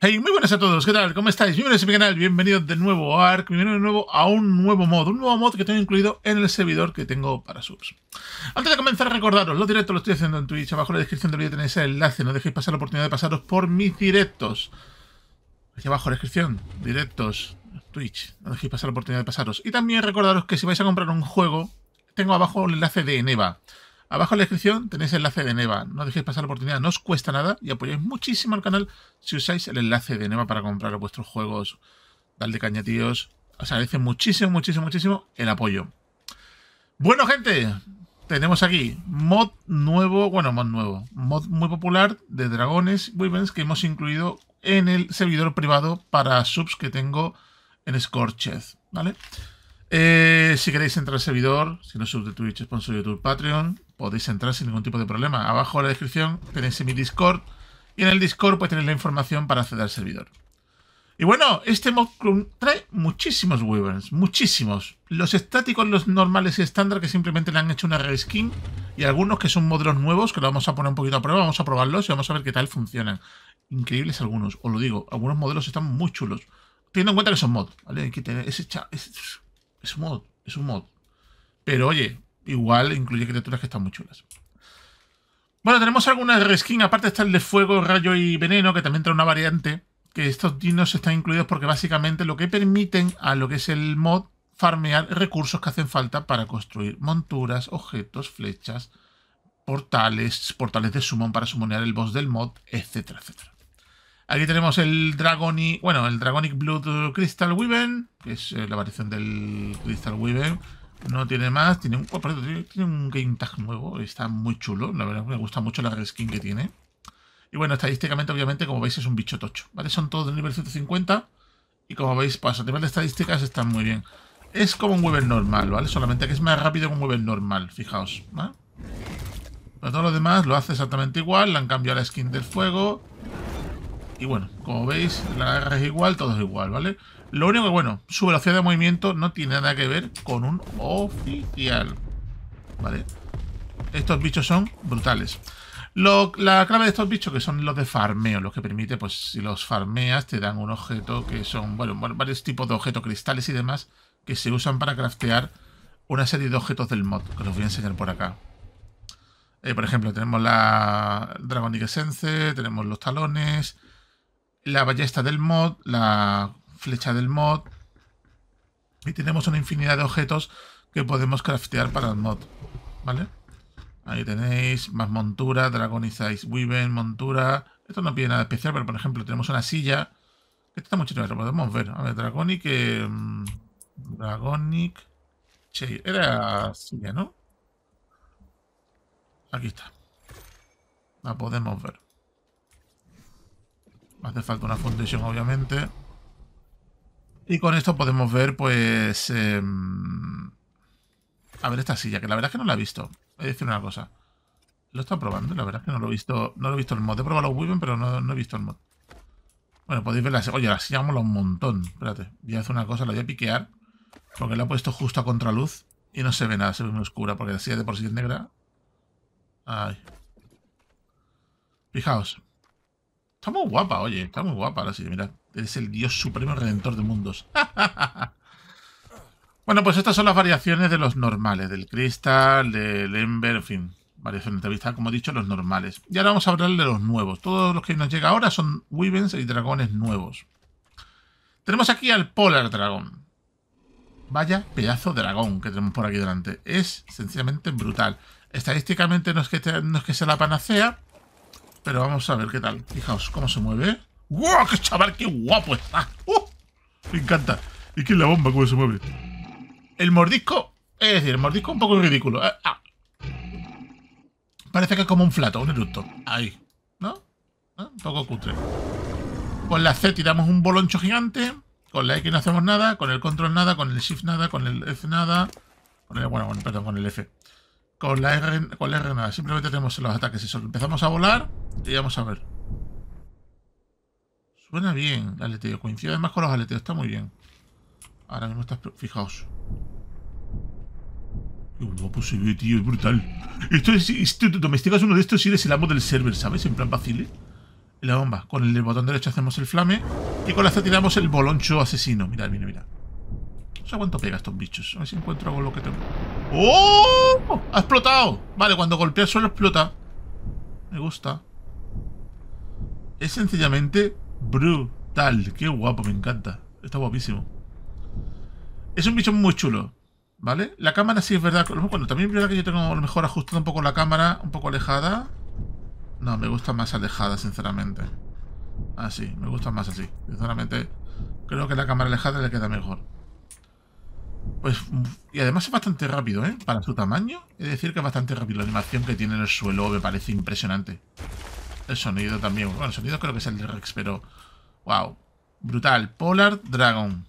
Hey, muy buenas a todos, ¿qué tal? ¿Cómo estáis? Bienvenidos a mi canal, bienvenidos de nuevo a ARK, bienvenidos de nuevo a un nuevo mod, un nuevo mod que tengo incluido en el servidor que tengo para subs. Antes de comenzar, recordaros, los directos los estoy haciendo en Twitch, abajo en la descripción del vídeo tenéis el enlace, no dejéis pasar la oportunidad de pasaros por mis directos. Aquí abajo en la descripción, directos, Twitch, no dejéis pasar la oportunidad de pasaros. Y también recordaros que si vais a comprar un juego, tengo abajo el enlace de Eneva. Abajo en la descripción tenéis el enlace de Neva. No dejéis pasar la oportunidad, no os cuesta nada y apoyáis muchísimo al canal si usáis el enlace de Neva para comprar vuestros juegos. Dale caña, tíos. Os agradece muchísimo, muchísimo, muchísimo el apoyo. Bueno, gente, tenemos aquí mod nuevo, bueno, mod nuevo, mod muy popular de Dragones Weapons que hemos incluido en el servidor privado para subs que tengo en Scorched, ¿vale? Eh, si queréis entrar al servidor, si no sub de Twitch, sponsor YouTube, Patreon, podéis entrar sin ningún tipo de problema. Abajo en la descripción tenéis mi Discord y en el Discord pues, tenéis la información para acceder al servidor. Y bueno, este mod trae muchísimos Weavers. muchísimos. Los estáticos, los normales y estándar que simplemente le han hecho una skin y algunos que son modelos nuevos que lo vamos a poner un poquito a prueba, vamos a probarlos y vamos a ver qué tal funcionan. Increíbles algunos, os lo digo, algunos modelos están muy chulos. Teniendo en cuenta que son mods. Hay que tener es, es un mod, es un mod. Pero oye, igual incluye criaturas que están muy chulas. Bueno, tenemos algunas reskin, aparte está el de fuego, rayo y veneno, que también trae una variante, que estos dinos están incluidos porque básicamente lo que permiten a lo que es el mod farmear recursos que hacen falta para construir monturas, objetos, flechas, portales, portales de summon para sumonear el boss del mod, etcétera, etcétera. Aquí tenemos el Dragonic, bueno, el Dragonic Blood Crystal Weaven, que es eh, la variación del Crystal Weaven, no tiene más, tiene un, tiene un game tag nuevo, está muy chulo, la verdad me gusta mucho la skin que tiene. Y bueno, estadísticamente obviamente como veis es un bicho tocho, ¿vale? Son todos del nivel 150 y como veis pues a nivel de estadísticas están muy bien. Es como un Weaver normal, ¿vale? Solamente que es más rápido que un Weaver normal, fijaos, ¿vale? Pero todo lo demás lo hace exactamente igual, le han cambiado la skin del fuego. Y bueno, como veis, la guerra es igual, todo es igual, ¿vale? Lo único que, bueno, su velocidad de movimiento no tiene nada que ver con un oficial. ¿Vale? Estos bichos son brutales. la clave de estos bichos, que son los de farmeo, los que permite, pues, si los farmeas, te dan un objeto que son, bueno, varios tipos de objetos, cristales y demás, que se usan para craftear una serie de objetos del mod, que os voy a enseñar por acá. Eh, por ejemplo, tenemos la Dragonic Essence, tenemos los talones, la ballesta del mod, la flecha del mod. Y tenemos una infinidad de objetos que podemos craftear para el mod. ¿Vale? Ahí tenéis más montura, Dragonizáis Weaven, montura. Esto no pide nada especial, pero por ejemplo tenemos una silla. Esta está muy chida, lo podemos ver. A ver, Dragonic... Em, Dragonic... era silla, ¿no? Aquí está. La podemos ver. Hace falta una fundición, obviamente. Y con esto podemos ver, pues... Em, a ver esta silla, que la verdad es que no la he visto. Voy a decir una cosa. Lo está probando, la verdad es que no lo he visto. No lo he visto el mod. He probado los Weaven, pero no, he visto el mod. Bueno, podéis ver la silla. Oye, la silla mola un montón. Espérate. Voy a hacer una cosa, la voy a piquear. Porque la he puesto justo a contraluz. Y no se ve nada, se ve muy oscura. Porque la silla de por sí es negra. Ay. Fijaos. Está muy guapa, oye. Está muy guapa la silla, mirad. Eres el dios supremo redentor de mundos. bueno, pues estas son las variaciones de los normales. Del cristal, del ember, en fin. Variaciones de vista, como he dicho, los normales. Y ahora vamos a hablar de los nuevos. Todos los que nos llega ahora son Weavens y dragones nuevos. Tenemos aquí al Polar Dragón. Vaya pedazo de dragón que tenemos por aquí delante. Es sencillamente brutal. Estadísticamente no es que, no es que sea la panacea, pero vamos a ver qué tal. Fijaos cómo se mueve. ¡Wow! ¡Qué chaval! ¡Qué guapo está! ¡Uh! Me encanta. Y que la bomba cómo se mueve. El mordisco... Es decir, el mordisco un poco ridículo. Eh, ah. Parece que es como un flato, un eructo. Ahí. ¿No? ¿Eh? Un poco cutre. Con la C tiramos un boloncho gigante. Con la X no hacemos nada. Con el control nada. Con el shift nada. Con el F nada. bueno, bueno, perdón, con el F. Con la R, con la R nada. Simplemente tenemos los ataques. empezamos a volar y vamos a ver. Suena bien el aleteo. Coincide además con los aleteos. Está muy bien. Ahora mismo estás... Fijaos. Qué guapo se ve, tío. Es brutal. Esto es... Este, domesticas uno de estos y eres el amo del server, ¿sabes? En plan vacile. la bomba. Con el botón derecho hacemos el flame. Y con la Z tiramos el boloncho asesino. Mirad, mira, mira. No sé cuánto pega estos bichos. A ver si encuentro algo lo que tengo. ¡Oh! ¡Ha explotado! Vale, cuando golpea el explota. Me gusta. Es sencillamente Brutal. Qué guapo, me encanta. Está guapísimo. Es un bicho muy chulo. ¿Vale? La cámara sí es verdad. Bueno, también es verdad que yo tengo a lo mejor ajustado un poco la cámara, un poco alejada. No, me gusta más alejada, sinceramente. Así, ah, me gusta más así. Sinceramente, creo que la cámara alejada le queda mejor. Pues, y además es bastante rápido, ¿eh? Para su tamaño, es decir que es bastante rápido. La animación que tiene en el suelo me parece impresionante. El sonido también. Bueno, el sonido creo que es el de Rex, pero. ¡Wow! Brutal. Polar Dragon.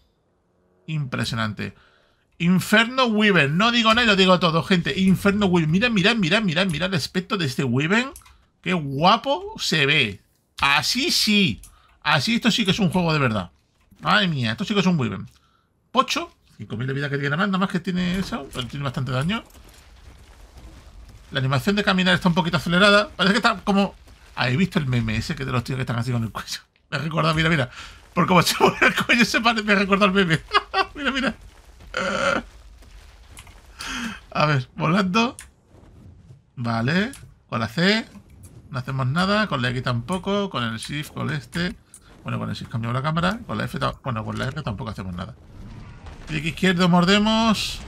Impresionante. Inferno Weaver No digo nada y lo digo todo, gente. Inferno Weaver Mirad, mirad, mirad, mirad, mirad el aspecto de este Weaver Qué guapo se ve. Así sí. Así esto sí que es un juego de verdad. Madre mía, esto sí que es un Weaven. Pocho. 5.000 de vida que tiene más, nada más que tiene eso. tiene bastante daño. La animación de caminar está un poquito acelerada. Parece que está como he visto el meme ese que de los tíos que están así con el cuello? Me recuerda, mira, mira. Por cómo se mueve el cuello se parece, me recuerda el meme. mira, mira. A ver, volando. Vale. Con la C. No hacemos nada. Con la X tampoco. Con el Shift, con este. Bueno, con el Shift cambiamos la cámara. Con la F, bueno, con la R tampoco hacemos nada. Clic izquierdo, mordemos.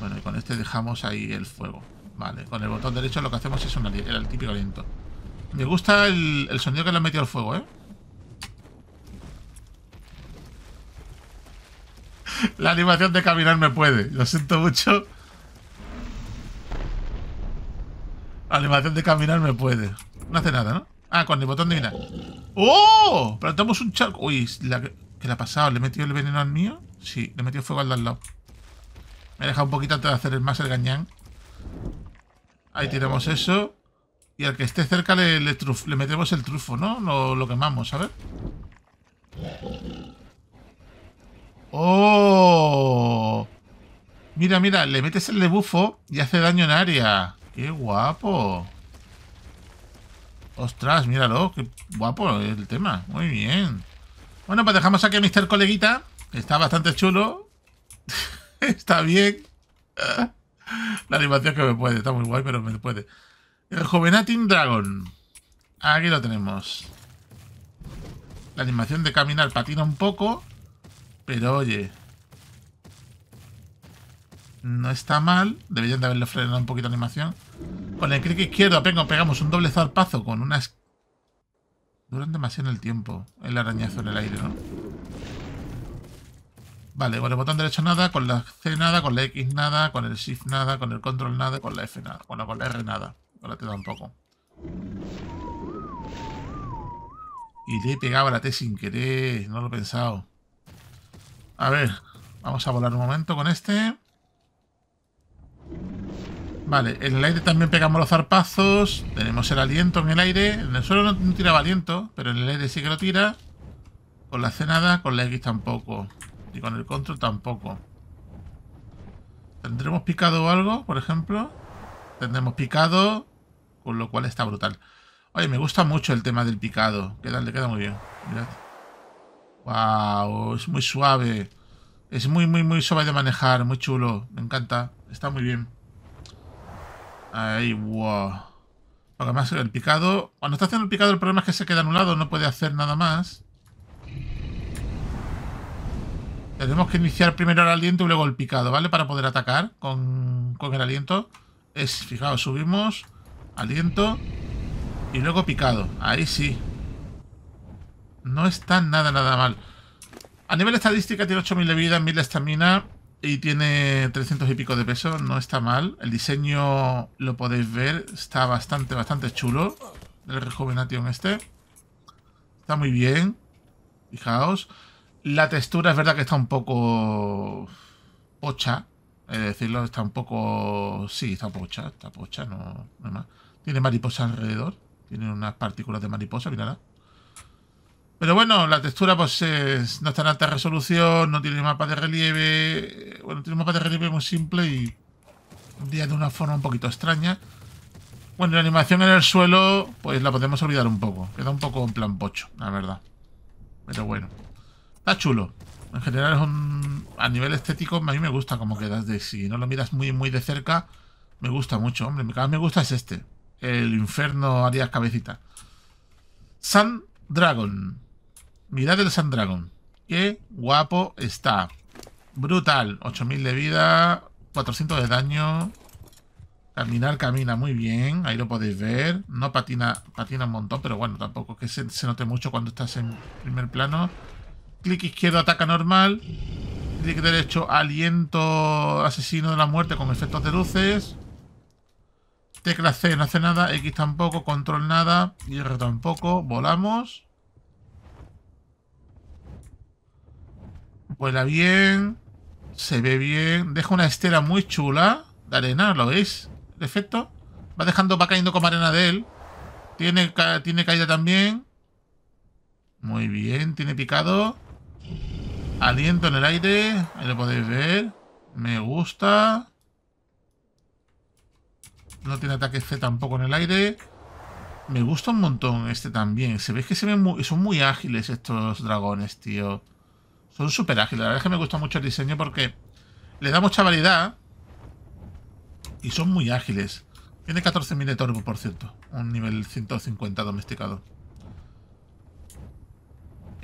Bueno, y con este dejamos ahí el fuego. Vale, con el botón derecho lo que hacemos es el típico aliento. Me gusta el, sonido que le han metido al fuego, ¿eh? La animación de caminar me puede. Lo siento mucho. La animación de caminar me puede. No hace nada, ¿no? Ah, con el botón de mirar. ¡Oh! Plantamos un charco. Uy, la ¿qué le ha pasado? ¿Le he metido el veneno al mío? Sí, le he metido fuego al de al lado. Me he dejado un poquito antes de hacer el más el gañán. Ahí tiramos eso. Y al que esté cerca le, metemos el trufo, ¿no? Lo, lo quemamos, ¿sabes? ¡Oh! Mira, mira, le metes el debufo y hace daño en área. ¡Qué guapo! ¡Ostras, míralo! ¡Qué guapo el tema! Muy bien. Bueno, pues dejamos aquí a Mr. Coleguita. Está bastante chulo. Está bien. La animación que me puede, está muy guay, pero me puede. El Jovenatin Dragon. Aquí lo tenemos. La animación de caminar patina un poco, pero oye. No está mal. Deberían de haberle frenado un poquito la animación. Con el clic izquierdo pegamos un doble zarpazo con unas... Duran demasiado el tiempo el arañazo en el aire, ¿no? Vale, con el botón derecho nada, con la C nada, con la X nada, con el Shift nada, con el Control nada, con la F nada. Bueno, con la R nada, con la T tampoco. Y le pegaba la T sin querer, no lo he pensado. A ver, vamos a volar un momento con este. Vale, en el aire también pegamos los zarpazos. Tenemos el aliento en el aire. En el suelo no, tiraba aliento, pero en el aire sí que lo tira. Con la C nada, con la X tampoco. Y con el control tampoco. ¿Tendremos picado algo, por ejemplo? Tendremos picado, con lo cual está brutal. Oye, me gusta mucho el tema del picado. Queda, le queda muy bien. Wow, es muy suave. Es muy, muy, muy suave de manejar. Muy chulo. Me encanta. Está muy bien. Ahí, wow. Porque además el picado... Cuando está haciendo el picado el problema es que se queda anulado. No puede hacer nada más. Tenemos que iniciar primero el aliento y luego el picado, ¿vale? Para poder atacar con, el aliento. Es, fijaos, subimos, aliento y luego picado. Ahí sí. No está nada, nada mal. A nivel estadística tiene 8000 de vida, 1000 de estamina y tiene 300 y pico de peso. No está mal. El diseño lo podéis ver. Está bastante, bastante chulo. El Rejuvenation este. Está muy bien. Fijaos. La textura es verdad que está un poco pocha, es decirlo, está un poco... Sí, está pocha, está pocha, no, más. Tiene mariposa alrededor, tiene unas partículas de mariposa, nada Pero bueno, la textura pues no está en alta resolución, no tiene mapa de relieve. Eh, bueno, tiene un mapa de relieve muy simple y de una forma un poquito extraña. Bueno, la animación en el suelo pues la podemos olvidar un poco. Queda un poco en plan pocho, la verdad. Pero bueno. Está chulo. En general es un... A nivel estético a mí me gusta como quedas De, si no lo miras muy, muy de cerca, me gusta mucho. Hombre, me, me gusta es este. El Inferno Arias Cabecita. Sand Dragon. Mirad el Sand Dragon. Qué guapo está. Brutal. 8000 de vida, 400 de daño. Caminar, camina muy bien. Ahí lo podéis ver. No patina, patina un montón, pero bueno, tampoco que se, se note mucho cuando estás en primer plano clic izquierdo ataca normal, clic derecho aliento asesino de la muerte con efectos de luces, tecla C no hace nada, X tampoco, control nada, Y tampoco, volamos. Vuela bien, se ve bien, deja una estera muy chula de arena, ¿lo veis? El efecto. Va dejando, va cayendo como arena de él. Tiene, tiene caída también. Muy bien, tiene picado. Aliento en el aire. Ahí lo podéis ver. Me gusta. No tiene ataque C tampoco en el aire. Me gusta un montón este también. Se ve que son muy ágiles estos dragones, tío. Son súper ágiles. La verdad es que me gusta mucho el diseño porque le da mucha variedad. Y son muy ágiles. Tiene 14.000 de torbo, por cierto. Un nivel 150 domesticado.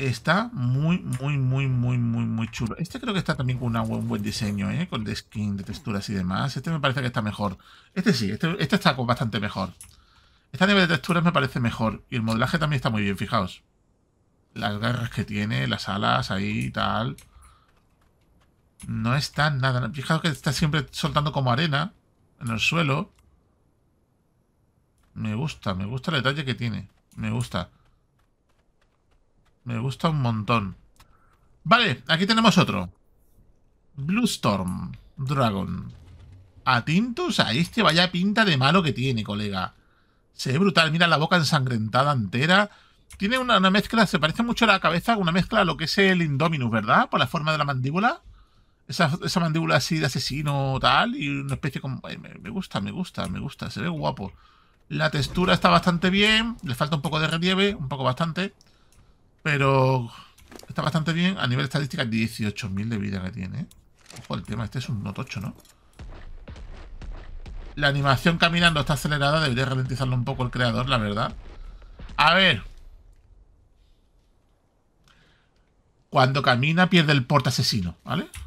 Está muy, muy, muy, muy, muy, muy chulo. Este creo que está también con un buen diseño, ¿eh? Con de skin, de texturas y demás. Este me parece que está mejor. Este sí, este, este está con bastante mejor. Este a nivel de texturas me parece mejor. Y el modelaje también está muy bien, fijaos. Las garras que tiene, las alas ahí y tal. No está nada... Fijaos que está siempre soltando como arena en el suelo. Me gusta, me gusta el detalle que tiene. Me gusta. Me gusta un montón. Vale, aquí tenemos otro. Blue Storm Dragon. Atintus a este vaya pinta de malo que tiene, colega. Se ve brutal, mira la boca ensangrentada entera. Tiene una, mezcla, se parece mucho a la cabeza, una mezcla a lo que es el Indominus, ¿verdad? Por la forma de la mandíbula. Esa, mandíbula así de asesino tal, y una especie como... me, gusta, me gusta, me gusta, se ve guapo. La textura está bastante bien, le falta un poco de relieve, un poco bastante. Pero está bastante bien. A nivel estadística, 18.000 de vida que tiene. Ojo, el tema, este es un notocho, ¿no? La animación caminando está acelerada. Debería ralentizarlo un poco el creador, la verdad. A ver. Cuando camina pierde el porte asesino, ¿vale?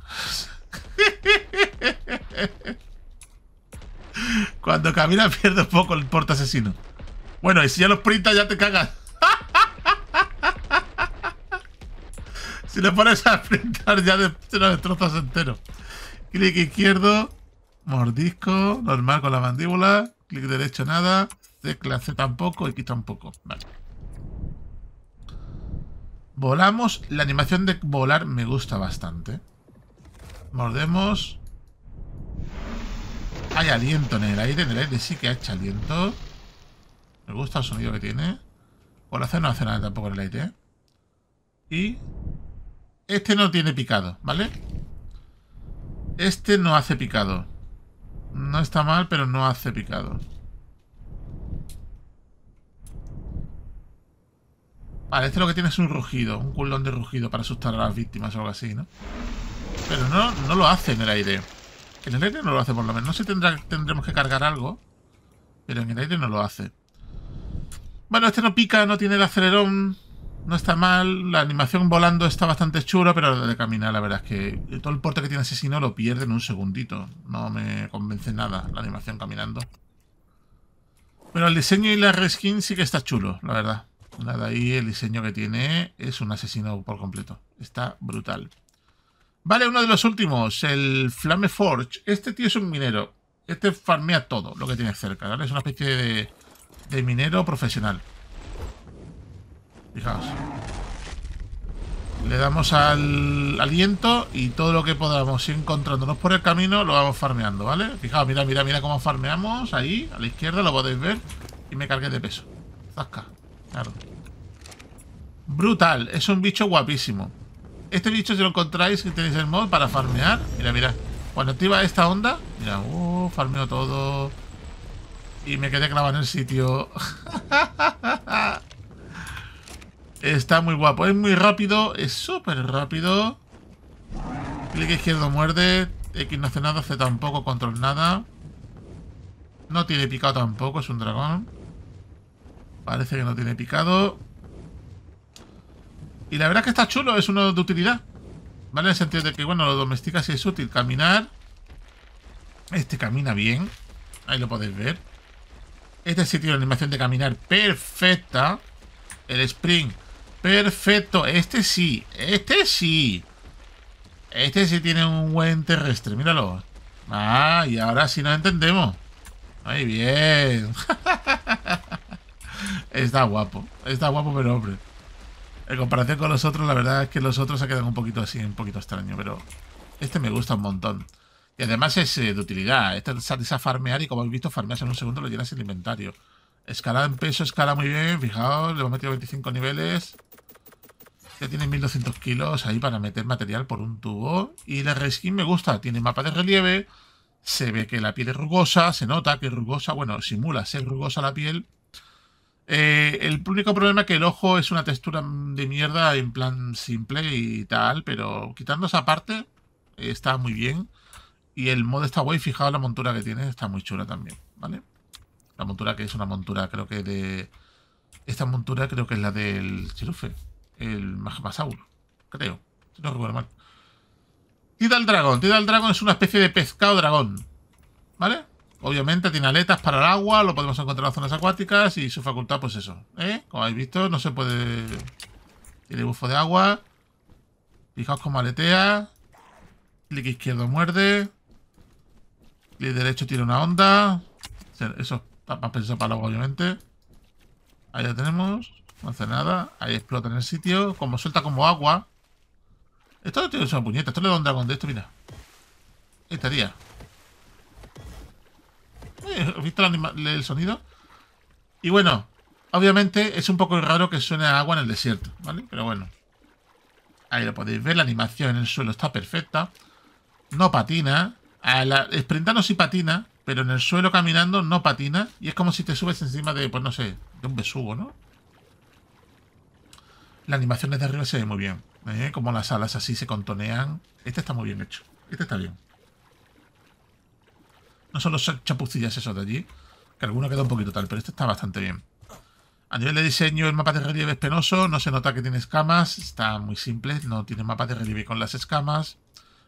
Cuando camina pierde un poco el porte asesino. Bueno, y si ya los printas ya te cagas. Si le pones a enfrentar ya de lo destrozas entero. Clic izquierdo, mordisco, normal con la mandíbula, clic derecho nada, tecla C tampoco, Y quita tampoco. Vale. Volamos, la animación de volar me gusta bastante. Mordemos. Hay aliento en el aire, en el aire sí que ha hecho aliento. Me gusta el sonido que tiene. Por hacer no hace nada tampoco en el aire. Y este no tiene picado, ¿vale? Este no hace picado. No está mal, pero no hace picado. Vale, este lo que tiene es un rugido, un culón de rugido para asustar a las víctimas o algo así, ¿no? Pero no, no lo hace en el aire. En el aire no lo hace por lo menos. No sé si tendremos que cargar algo, pero en el aire no lo hace. Bueno, este no pica, no tiene el acelerón, no está mal, la animación volando está bastante chula, pero la de caminar, la verdad es que todo el porte que tiene asesino lo pierde en un segundito. No me convence nada la animación caminando. Pero el diseño y la reskin sí que está chulo, la verdad. Nada, ahí el diseño que tiene es un asesino por completo. Está brutal. Vale, uno de los últimos, el Flame Forge. Este tío es un minero. Este farmea todo lo que tiene cerca, ¿vale? Es una especie de, de minero profesional. Fijaos. Le damos al aliento y todo lo que podamos ir encontrándonos por el camino lo vamos farmeando, ¿vale? Fijaos, mira, mira, mira cómo farmeamos ahí, a la izquierda, lo podéis ver. Y me cargué de peso. Zasca. Claro. Brutal, es un bicho guapísimo. Este bicho si lo encontráis, y tenéis el mod para farmear. Mira, mira. Cuando activa esta onda, mira, uh, farmeo todo. Y me quedé clavado en el sitio. Está muy guapo. Es muy rápido. Es súper rápido. Clic izquierdo muerde. X no hace nada. C tampoco. Control nada. No tiene picado tampoco. Es un dragón. Parece que no tiene picado. Y la verdad es que está chulo. Es uno de utilidad. ¿Vale? En el sentido de que, bueno, lo domesticas y es útil. Caminar. Este camina bien. Ahí lo podéis ver. Este sitio tiene animación de caminar perfecta. El sprint Perfecto, este sí, este sí. Este sí tiene un buen terrestre, míralo. Ah, y ahora sí nos entendemos. Muy bien. está guapo, está guapo, pero hombre. En comparación con los otros, la verdad es que los otros se quedan un poquito así, un poquito extraño, pero este me gusta un montón. Y además es eh, de utilidad. Este sale a farmear y como habéis visto, farmeas en un segundo, lo llenas el inventario. Escala en peso, escala muy bien, fijaos, le hemos metido 25 niveles ya tiene 1200 kilos ahí para meter material por un tubo. Y la reskin me gusta, tiene mapa de relieve, se ve que la piel es rugosa, se nota que es rugosa, bueno, simula ser rugosa la piel. Eh, el único problema es que el ojo es una textura de mierda en plan simple y tal, pero quitando esa parte está muy bien. Y el mod está guay, fijado la montura que tiene, está muy chula también, ¿vale? La montura que es una montura, creo que de... Esta montura creo que es la del Chirufe el Magmasauro, creo, si no recuerdo mal. Tidal Dragón. Tidal Dragón es una especie de pescado dragón, ¿vale? Obviamente tiene aletas para el agua, lo podemos encontrar en zonas acuáticas y su facultad, pues eso, ¿eh? Como habéis visto, no se puede... Tiene bufo de agua. Fijaos cómo aletea. Clic izquierdo muerde. Clic derecho tira una onda. Eso está más pensado para el agua, obviamente. Ahí ya tenemos. No hace nada. Ahí explota en el sitio. Como suelta como agua. Esto no tiene una puñeta. Esto le da un dragón de esto, mira. Estaría. Eh, ¿Has visto el, sonido? Y bueno, obviamente es un poco raro que suene agua en el desierto, ¿vale? Pero bueno. Ahí lo podéis ver, la animación en el suelo está perfecta. No patina. A sí patina, pero en el suelo caminando no patina. Y es como si te subes encima de, pues no sé, de un besugo, ¿no? la animación desde arriba se ve muy bien. ¿eh? Como las alas así se contonean. Este está muy bien hecho. Este está bien. No son los chapucillas esos de allí. Que alguno queda un poquito tal, pero este está bastante bien. A nivel de diseño, el mapa de relieve es penoso. No se nota que tiene escamas. Está muy simple. No tiene mapa de relieve con las escamas.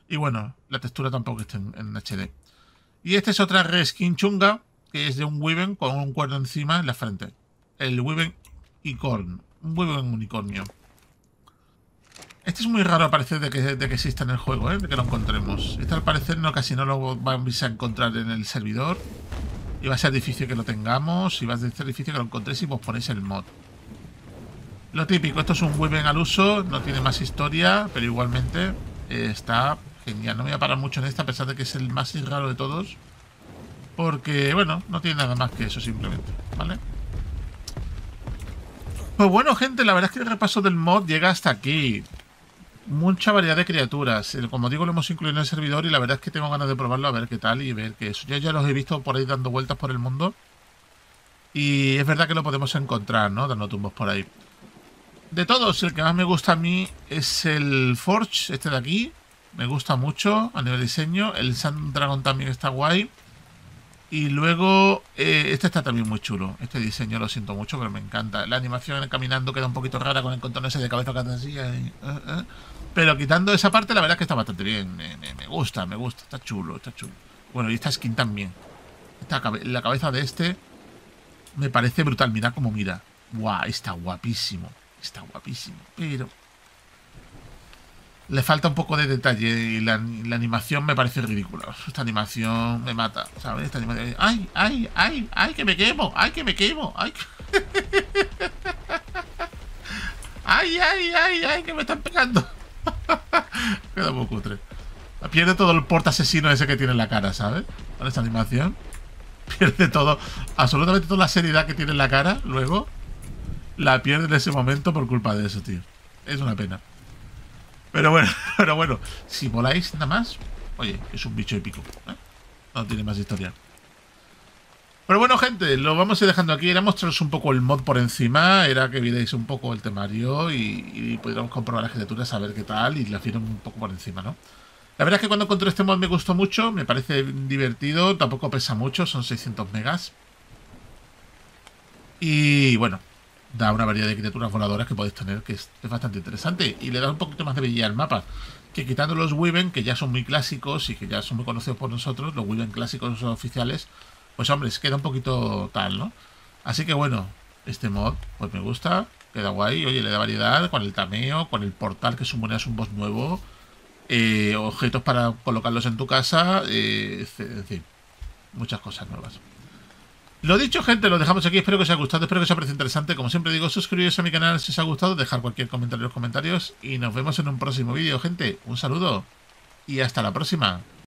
Y bueno, la textura tampoco está en, HD. Y esta es otra reskin chunga. Que es de un Wyvern con un cuerno encima en la frente. El y Korn muy en unicornio. Este es muy raro al parecer de que, de exista en el juego, ¿eh? de que lo encontremos. Este al parecer no, casi no lo vamos a encontrar en el servidor. Y va a ser difícil que lo tengamos, y va a ser difícil que lo encontréis y vos ponéis el mod. Lo típico, esto es un hueven al uso, no tiene más historia, pero igualmente eh, está genial. No me voy a parar mucho en esta, a pesar de que es el más raro de todos. Porque, bueno, no tiene nada más que eso simplemente, ¿vale? vale pues bueno, gente, la verdad es que el repaso del mod llega hasta aquí. Mucha variedad de criaturas. Como digo, lo hemos incluido en el servidor y la verdad es que tengo ganas de probarlo a ver qué tal y ver qué es. Ya ya los he visto por ahí dando vueltas por el mundo. Y es verdad que lo podemos encontrar, ¿no? Dando tumbos por ahí. De todos, el que más me gusta a mí es el Forge, este de aquí. Me gusta mucho a nivel diseño. El Sand Dragon también está guay. Y luego, eh, este está también muy chulo. Este diseño lo siento mucho, pero me encanta. La animación caminando queda un poquito rara con el contorno ese de cabeza que hace eh, eh. Pero quitando esa parte, la verdad es que está bastante bien. Me, gusta, me gusta. Está chulo, está chulo. Bueno, y esta skin también. la cabeza de este me parece brutal. Mira cómo mira. Guau, está guapísimo. Está guapísimo. Pero le falta un poco de detalle y la, animación me parece ridícula. Esta animación me mata, ¿sabes? ay, ay, ay! ay que me quemo ay que me quemo ay ay ay ay ay que me están pegando! Queda muy cutre. Pierde todo el porta asesino ese que tiene en la cara, ¿sabes? Con esta animación. Pierde todo, absolutamente toda la seriedad que tiene en la cara, luego. La pierde en ese momento por culpa de eso, tío. Es una pena. Pero bueno, pero bueno, si voláis nada más, oye, es un bicho épico. ¿eh? No tiene más historia. Pero bueno, gente, lo vamos a ir dejando aquí. Era mostraros un poco el mod por encima, era que vierais un poco el temario y, pudiéramos comprobar las criaturas, a qué tal, y las vieron un poco por encima, ¿no? La verdad es que cuando encontré este mod me gustó mucho, me parece divertido, tampoco pesa mucho, son 600 megas. Y bueno, da una variedad de criaturas voladoras que podéis tener, que es, bastante interesante. Y le da un poquito más de belleza al mapa. Que quitando los Wyvern, que ya son muy clásicos y que ya son muy conocidos por nosotros, los Wyvern clásicos oficiales, pues hombre, se queda un poquito tal, ¿no? Así que bueno, este mod, pues me gusta, queda guay. Oye, le da variedad con el tameo, con el portal que sumoneas un boss nuevo, eh, objetos para colocarlos en tu casa, eh, en fin, muchas cosas nuevas. Lo dicho, gente, lo dejamos aquí. Espero que os haya gustado, espero que os haya parecido interesante. Como siempre digo, suscribiros a mi canal si os ha gustado, dejar cualquier comentario en los comentarios y nos vemos en un próximo vídeo, gente. Un saludo y hasta la próxima.